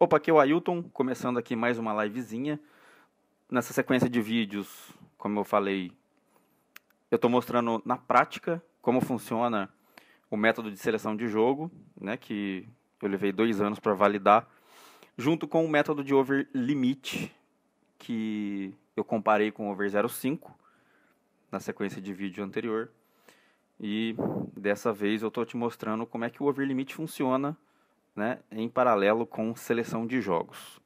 Opa, aqui é o Ailton, começando aqui mais uma livezinha. Nessa sequência de vídeos, como eu falei, eu estou mostrando na prática como funciona o método de seleção de jogo, né, que eu levei dois anos para validar, junto com o método de over limit, que eu comparei com o over 05 na sequência de vídeo anterior. E dessa vez eu estou te mostrando como é que o over limit funciona né, em paralelo com seleção de jogos.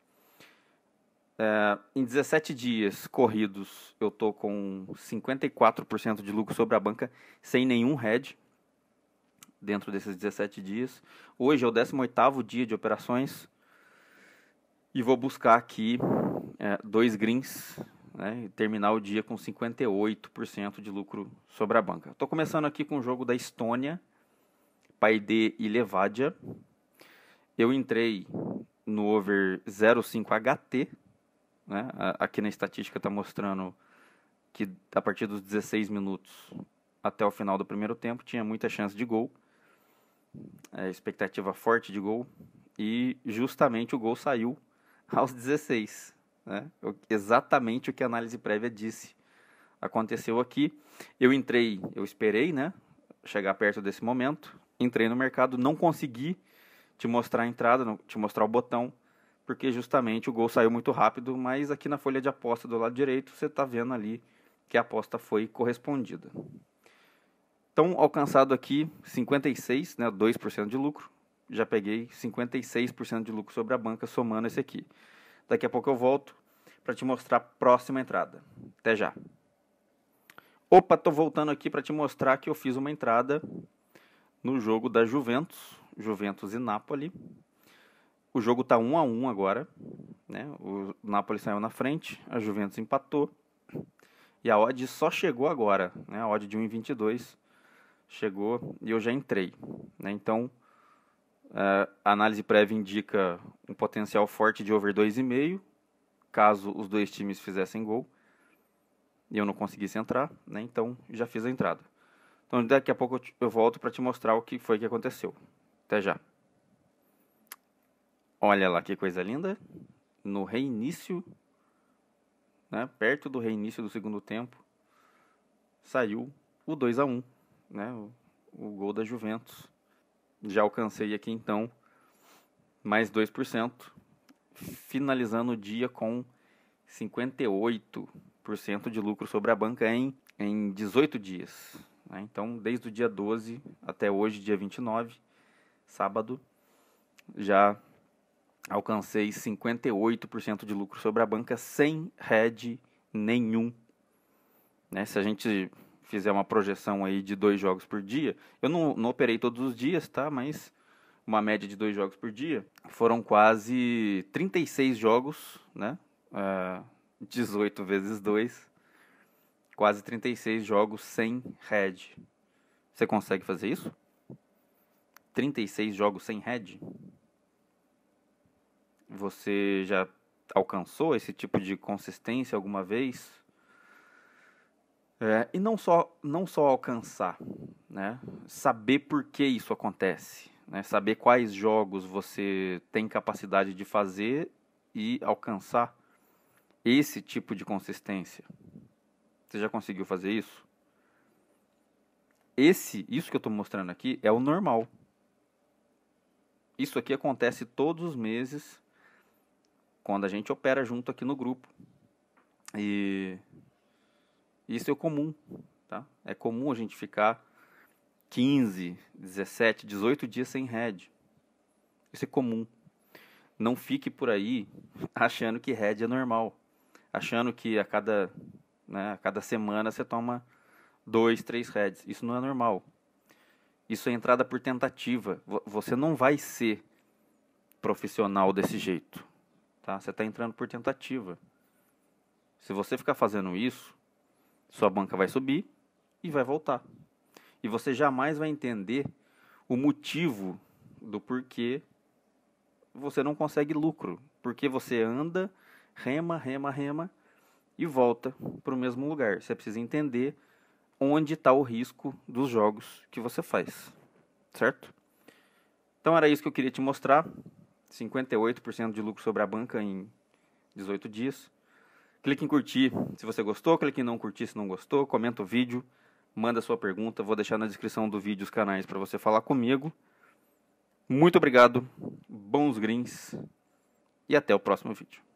É, em 17 dias corridos, eu estou com 54% de lucro sobre a banca, sem nenhum head dentro desses 17 dias. Hoje é o 18º dia de operações e vou buscar aqui é, dois greens né, e terminar o dia com 58% de lucro sobre a banca. Estou começando aqui com o jogo da Estônia, Paide e Levadia eu entrei no over 05 HT, né? Aqui na estatística está mostrando que a partir dos 16 minutos até o final do primeiro tempo tinha muita chance de gol, é, expectativa forte de gol e justamente o gol saiu aos 16, né? Exatamente o que a análise prévia disse aconteceu aqui. Eu entrei, eu esperei, né? Chegar perto desse momento, entrei no mercado, não consegui te mostrar a entrada, não, te mostrar o botão, porque justamente o gol saiu muito rápido, mas aqui na folha de aposta do lado direito você está vendo ali que a aposta foi correspondida. Então, alcançado aqui 56, né, 2% de lucro. Já peguei 56% de lucro sobre a banca somando esse aqui. Daqui a pouco eu volto para te mostrar a próxima entrada. Até já. Opa, tô voltando aqui para te mostrar que eu fiz uma entrada no jogo da Juventus Juventus e Napoli. O jogo está 1 a 1 agora, né? O Napoli saiu na frente, a Juventus empatou. E a odd só chegou agora, né? A odd de 1,22 chegou e eu já entrei, né? Então, é, a análise prévia indica um potencial forte de over 2,5, caso os dois times fizessem gol e eu não conseguisse entrar, né? Então já fiz a entrada. Então daqui a pouco eu, te, eu volto para te mostrar o que foi que aconteceu. Até já. Olha lá que coisa linda. No reinício, né, perto do reinício do segundo tempo, saiu o 2 a 1 né, o, o gol da Juventus. Já alcancei aqui então mais 2%, finalizando o dia com 58% de lucro sobre a banca em, em 18 dias. Né? Então, desde o dia 12 até hoje, dia 29, sábado, já alcancei 58% de lucro sobre a banca sem head nenhum. Né? Se a gente fizer uma projeção aí de dois jogos por dia, eu não, não operei todos os dias, tá? Mas uma média de dois jogos por dia, foram quase 36 jogos, né? Uh, ah, 18 vezes 2, quase 36 jogos sem head. Você consegue fazer isso? 36 jogos sem head? Você já alcançou esse tipo de consistência alguma vez? É, e não só, não só alcançar, né? saber por que isso acontece, né? saber quais jogos você tem capacidade de fazer e alcançar esse tipo de consistência. Você já conseguiu fazer isso? Esse, isso que eu estou mostrando aqui é o normal. Isso aqui acontece todos os meses quando a gente opera junto aqui no grupo. E isso é comum, tá? É comum a gente ficar 15, 17, 18 dias sem head. Isso é comum. Não fique por aí achando que head é normal, achando que a cada, né, a cada semana você toma dois, três heads. Isso não é normal. Isso é entrada por tentativa. Você não vai ser profissional desse jeito. Tá? Você está entrando por tentativa. Se você ficar fazendo isso, sua banca vai subir e vai voltar. E você jamais vai entender o motivo do porquê você não consegue lucro. Porque você anda, rema, rema, rema e volta para o mesmo lugar. Você precisa entender onde está o risco dos jogos que você faz, certo? Então era isso que eu queria te mostrar. 58% de lucro sobre a banca em 18 dias. Clique em curtir se você gostou, clique em não curtir se não gostou, comenta o vídeo, manda sua pergunta, vou deixar na descrição do vídeo os canais para você falar comigo. Muito obrigado, bons greens e até o próximo vídeo.